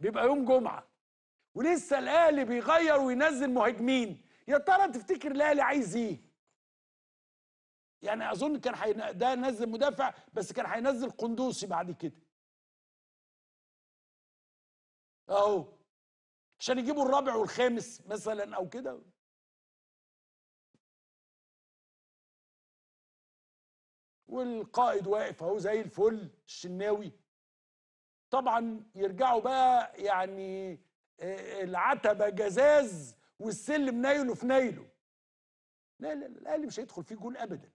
بيبقى يوم جمعه ولسه الاهلي بيغير وينزل مهاجمين يا ترى تفتكر الاهلي عايز ايه يعني اظن كان حين... ده نزل مدافع بس كان هينزل قندوسي بعد كده اهو عشان يجيبوا الرابع والخامس مثلا او كده والقائد واقف اهو زي الفل الشناوي طبعا يرجعوا بقى يعني آه، العتبه جزاز والسلم نايله في نايله لا لا الاهلي مش هيدخل فيه جون ابدا